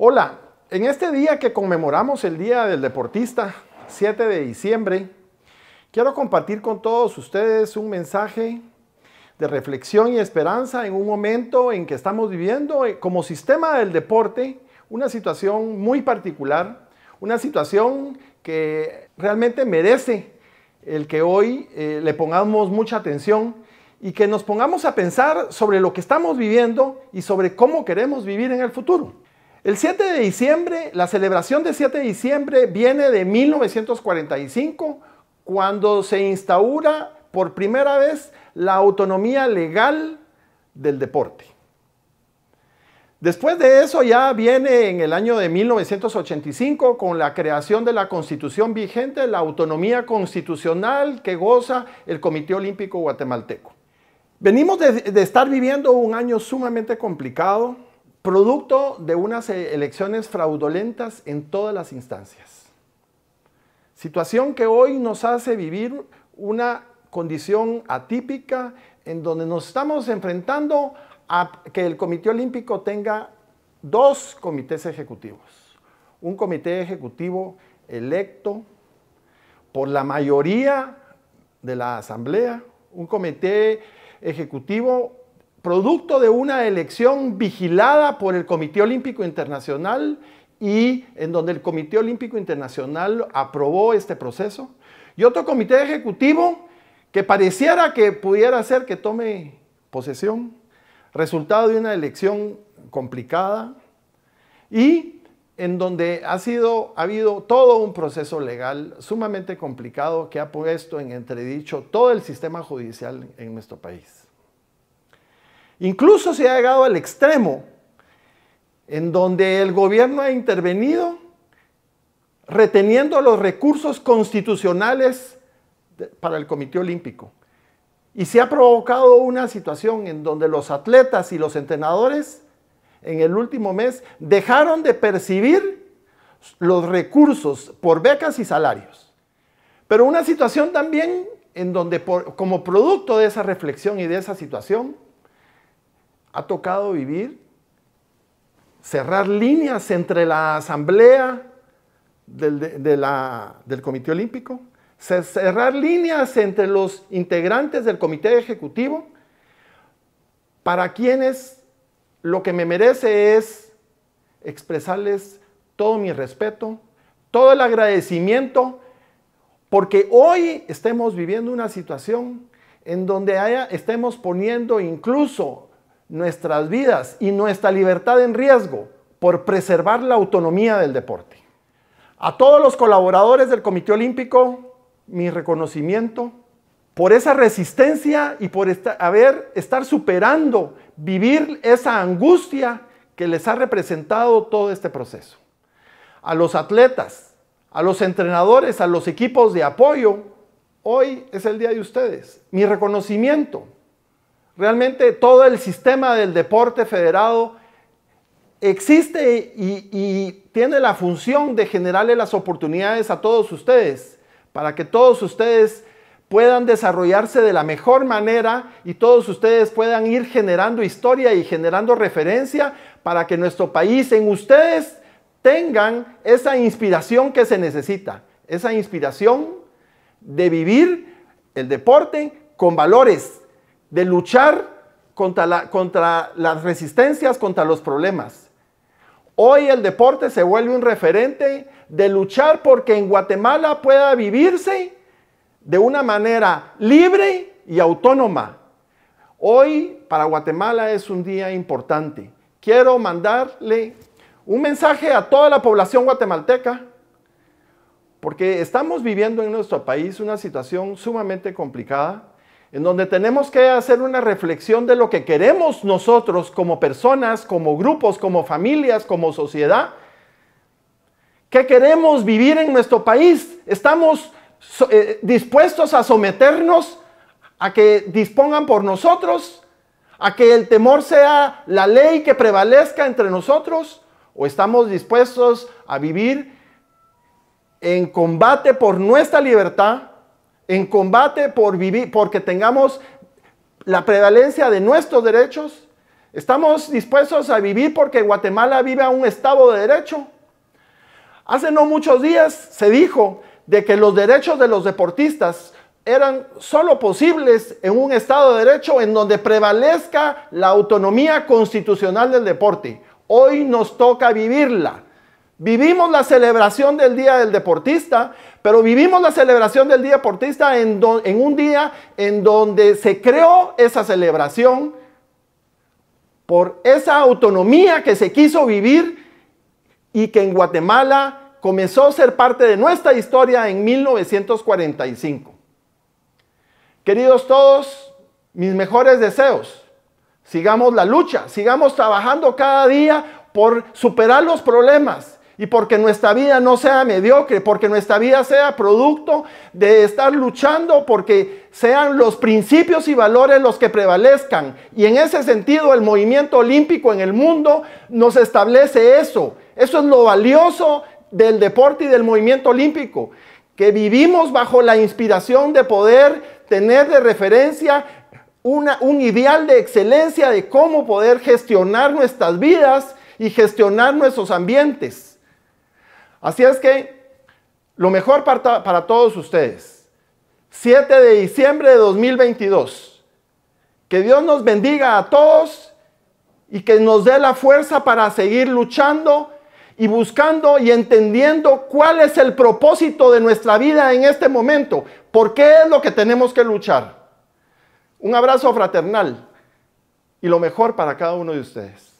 Hola, en este día que conmemoramos el Día del Deportista, 7 de diciembre, quiero compartir con todos ustedes un mensaje de reflexión y esperanza en un momento en que estamos viviendo eh, como sistema del deporte una situación muy particular, una situación que realmente merece el que hoy eh, le pongamos mucha atención y que nos pongamos a pensar sobre lo que estamos viviendo y sobre cómo queremos vivir en el futuro. El 7 de diciembre, la celebración del 7 de diciembre viene de 1945, cuando se instaura por primera vez la autonomía legal del deporte. Después de eso ya viene en el año de 1985 con la creación de la constitución vigente, la autonomía constitucional que goza el Comité Olímpico Guatemalteco. Venimos de, de estar viviendo un año sumamente complicado, producto de unas eh, elecciones fraudulentas en todas las instancias. Situación que hoy nos hace vivir una condición atípica en donde nos estamos enfrentando a que el Comité Olímpico tenga dos comités ejecutivos. Un comité ejecutivo electo por la mayoría de la Asamblea, un comité ejecutivo producto de una elección vigilada por el Comité Olímpico Internacional y en donde el Comité Olímpico Internacional aprobó este proceso, y otro comité ejecutivo que pareciera que pudiera ser que tome posesión, resultado de una elección complicada, y en donde ha, ha habido todo un proceso legal sumamente complicado que ha puesto en entredicho todo el sistema judicial en nuestro país. Incluso se ha llegado al extremo en donde el gobierno ha intervenido reteniendo los recursos constitucionales para el Comité Olímpico. Y se ha provocado una situación en donde los atletas y los entrenadores en el último mes dejaron de percibir los recursos por becas y salarios. Pero una situación también en donde como producto de esa reflexión y de esa situación, ha tocado vivir cerrar líneas entre la asamblea del, del Comité Olímpico, cerrar líneas entre los integrantes del Comité Ejecutivo, para quienes lo que me merece es expresarles todo mi respeto, todo el agradecimiento, porque hoy estemos viviendo una situación en donde estemos poniendo incluso nuestras vidas y nuestra libertad en riesgo por preservar la autonomía del deporte. A todos los colaboradores del Comité Olímpico, mi reconocimiento por esa resistencia y por estar, haber, estar superando, vivir esa angustia que les ha representado todo este proceso. A los atletas, a los entrenadores, a los equipos de apoyo, hoy es el día de ustedes. Mi reconocimiento Realmente todo el sistema del deporte federado existe y, tiene la función de generarle las oportunidades a todos ustedes, para que todos ustedes puedan desarrollarse de la mejor manera y todos ustedes puedan ir generando historia y generando referencia para que nuestro país en ustedes tengan esa inspiración que se necesita, esa inspiración de vivir el deporte con valores, de luchar contra, las resistencias, contra los problemas. Hoy el deporte se vuelve un referente de luchar porque en Guatemala pueda vivirse de una manera libre y autónoma. Hoy para Guatemala es un día importante. Quiero mandarle un mensaje a toda la población guatemalteca, porque estamos viviendo en nuestro país una situación sumamente complicada en donde tenemos que hacer una reflexión de lo que queremos nosotros como personas, como grupos, como familias, como sociedad. ¿Qué queremos vivir en nuestro país? ¿Estamos eh, dispuestos a someternos a que dispongan por nosotros? ¿A que el temor sea la ley que prevalezca entre nosotros? ¿O estamos dispuestos a vivir en combate por nuestra libertad, en combate por vivir, porque tengamos la prevalencia de nuestros derechos. Estamos dispuestos a vivir porque Guatemala vive a un Estado de derecho. Hace no muchos días se dijo de que los derechos de los deportistas eran solo posibles en un Estado de Derecho en donde prevalezca la autonomía constitucional del deporte. Hoy nos toca vivirla. Vivimos la celebración del Día del Deportista, pero vivimos la celebración del Día Deportista en, en, un día en donde se creó esa celebración por esa autonomía que se quiso vivir y que en Guatemala comenzó a ser parte de nuestra historia en 1945. Queridos todos, mis mejores deseos. Sigamos la lucha, sigamos trabajando cada día por superar los problemas, y porque nuestra vida no sea mediocre, porque nuestra vida sea producto de estar luchando, porque sean los principios y valores los que prevalezcan. Y en ese sentido el movimiento olímpico en el mundo nos establece eso. Eso es lo valioso del deporte y del movimiento olímpico, que vivimos bajo la inspiración de poder tener de referencia un ideal de excelencia de cómo poder gestionar nuestras vidas y gestionar nuestros ambientes. Así es que lo mejor para, todos ustedes, 7 de diciembre de 2022, que Dios nos bendiga a todos y que nos dé la fuerza para seguir luchando y buscando y entendiendo cuál es el propósito de nuestra vida en este momento, por qué es lo que tenemos que luchar. Un abrazo fraternal y lo mejor para cada uno de ustedes.